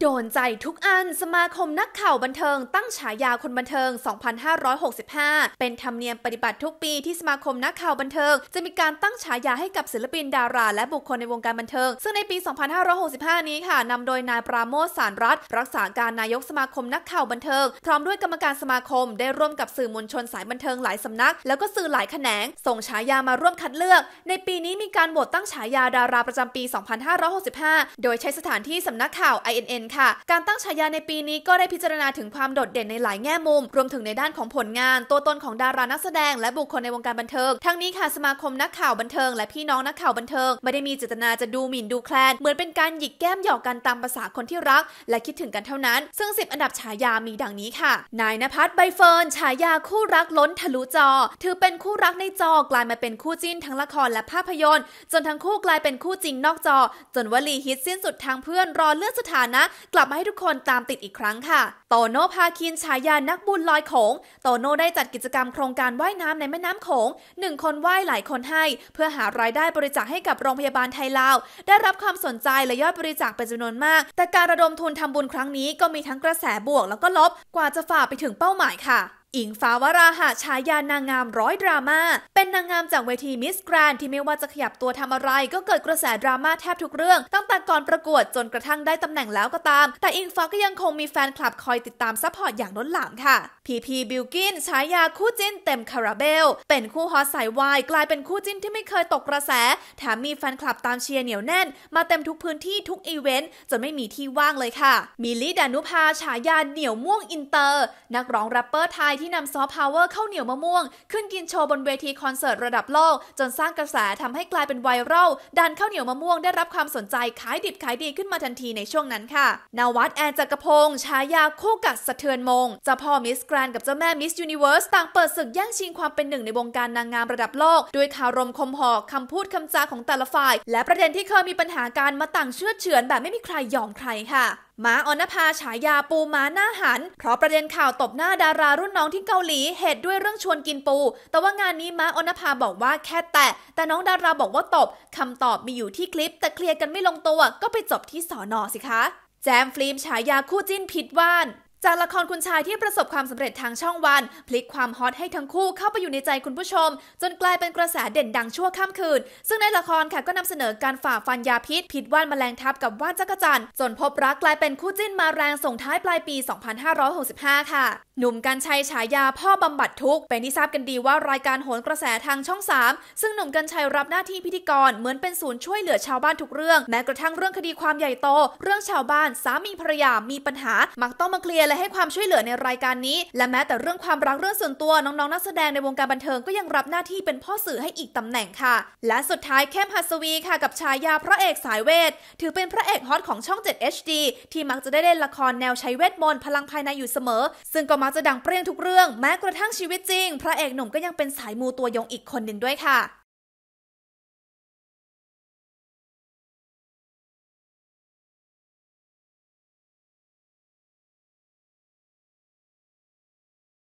โดนใจทุกอันสมาคมนักข่าวบันเทิง ตั้งฉายาคนบันเทิง 2565 เป็นธรรมเนียมปฏิบัติทุกปีที่สมาคมนักข่าวบันเทิงจะมีการตั้งฉายาให้กับศิลปินดาราและบุคคลในวงการบันเทิงซึ่งในปี 2565 นี้ค่ะนำโดยนายปราโมทสารรัตรักษาการนายกสมาคมนักข่าวบันเทิงพร้อมด้วยกรรมการสมาคมได้ร่วมกับสื่อมวลชนสายบันเทิงหลายสำนัก แล้วก็สื่อหลายแขนงส่งฉายามาร่วมคัดเลือก ในปีนี้มีการโหวตตั้งฉายาดาราประจำปี 2565 โดยใช้สถานที่สำนักข่าว INN นค่ะการตั้งฉายาในปีนี้ก็ได้พิจารณาถึงความโดดเด่นในหลายแง่มุม รวมถึงในด้านของผลงานตัวตนของดารานักแสดง และบุคคลในวงการบันเทิงทั้งนี้ค่ะสมาคมนักข่าวบันเทิงและพี่น้องนักข่าวบันเทิงไม่ได้มีเจตนาจะดูหมิ่นดูแคลน เหมือนเป็นการหยิกแก้มหยอกกันตามภาษาคนที่รัก และคิดถึงกันเท่านั้น ซึ่ง10อันดับฉายามีดังนี้ค่ะนายนภัสใบเฟิร์นฉายาคู่รักล้นทะลุจอถือเป็นคู่รักในจอกลายมาเป็นคู่จิ้นทั้งละครและภาพยนตร์ จนทั้งคู่กลายเป็นคู่จริงนอกจอจนวลีฮิตสิ้นสุดทางเพื่อนรอเลื่อนสถานะกลับมาให้ทุกคนตามติดอีกครั้งค่ะโตโน่พาคินฉายานักบุญลอยโขงโตโน่ได้จัดกิจกรรมโครงการว่ายน้ำในแม่น้ำโขงหนึ่งคนว่ายหลายคนให้ เพื่อหารายได้บริจาคให้กับโรงพยาบาลไทยลาว ได้รับความสนใจและยอดบริจาคเป็นจำนวนมาก แต่การระดมทุนทำบุญครั้งนี้ก็มีทั้งกระแสบวกแล้วก็ลบ กว่าจะฝ่าไปถึงเป้าหมายค่ะอิงฟ้าวราหะฉายานางงามร้อยดรามา่า เป็นนางงามจากเวทีมิสแกรนที่ไม่ว่าจะขยับตัวทำอะไรก็เกิดกระแสดราม่าแทบทุกเรื่อง ตั้งแต่ก่อนประกวดจนกระทั่งได้ตำแหน่งแล้วก็ตาม แต่อิงฟ้าก็ยังคงมีแฟนคลับคอยติดตามซัพพอร์ตอย่างล้นหลามค่ะ พีพีบิลกินฉายาคู่จิ้นเต็มคาราเบล เป็นคู่ฮอตสายวาย กลายเป็นคู่จิ้นที่ไม่เคยตกกระแส แถมมีแฟนคลับตามเชียร์เหนียวแน่น มาเต็มทุกพื้นที่ทุกอีเวนต์จนไม่มีที่ว่างเลยค่ะ มิลลี่ดานุภาฉายาเหนียวม่วงอินเตอร์นักร้องแรปเปอร์ไทยที่นำซอฟต์พาวเวอร์ข้าวเหนียวมะม่วง ขึ้นกินโชว์บนเวทีคอนเสิร์ตระดับโลก จนสร้างกระแสทำให้กลายเป็นไวรัลดันข้าวเหนียวมะม่วงได้รับความสนใจขายดิบขายดีขึ้นมาทันทีในช่วงนั้นค่ะ นวัดแอนจักรพงษ์ชายาคู่กัดสะเทือนมงเจ้าพ่อมิสแกรนกับเจ้าแม่มิสยูนิเวิร์สต่างเปิดศึกแย่งชิงความเป็นหนึ่งในวงการนางงามระดับโลกด้วยคารมคมหอกคำพูดคำจาของแต่ละฝ่ายและประเด็นที่เคยมีปัญหาการมาต่างเชื่อเฉือนแบบไม่มีใครยอมใครค่ะหมาอนภา ฉายาปูหมาหน้าหันเพราะประเด็นข่าวตบหน้าดารารุ่นน้องที่เกาหลีเหตุด้วยเรื่องชวนกินปู แต่ว่างานนี้หมาอนภาบอกว่าแค่แตะ แต่น้องดาราบอกว่าตบคำตอบมีอยู่ที่คลิป แต่เคลียร์กันไม่ลงตัวก็ไปจบที่สอนอสิคะ แจมฟิล์มฉายาคู่จิ้นผิดว่านจากละครคุณชายที่ประสบความสำเร็จทางช่องวัน พลิกความฮอตให้ทั้งคู่เข้าไปอยู่ในใจคุณผู้ชม จนกลายเป็นกระแสเด่นดังชั่วข้ามคืน ซึ่งในละครค่ะก็นำเสนอการฝ่าฟันยาพิษ ผิดว่านแมลงทับกับว่านจักรจัน จนพบรักกลายเป็นคู่จิ้นมาแรงส่งท้ายปลายปี 2565 ค่ะ หนุ่มกัญชัยฉายาพ่อบำบัดทุกเป็นที่ทราบกันดีว่ารายการโหนกระแสทางช่อง 3 ซึ่งหนุ่มกัญชัยรับหน้าที่พิธีกรเหมือนเป็นศูนย์ช่วยเหลือชาวบ้านทุกเรื่อง แม้กระทั่งเรื่องคดีความใหญ่โตเรื่องชาวบ้านสามีภรรยามีปัญหามักต้องมาเคลียร์ลยให้ความช่วยเหลือในรายการนี้ และแม้แต่เรื่องความรักเรื่องส่วนตัวน้องๆนักแสดงในวงการบันเทิงก็ยังรับหน้าที่เป็นพ่อสื่อให้อีกตำแหน่งค่ะ และสุดท้ายเข้มหัสวีค่ะกับชายาพระเอกสายเวท ถือเป็นพระเอกฮอตของช่อง 7 HD ที่มักจะได้เล่นละครแนวใช้เวทมนต์พลังภายในอยู่เสมอ ซึ่งก็มักจะดังเปรี้ยงทุกเรื่อง แม้กระทั่งชีวิตจริง พระเอกหนุ่มก็ยังเป็นสายมูตัวยงอีกคนหนึ่งด้วยค่ะ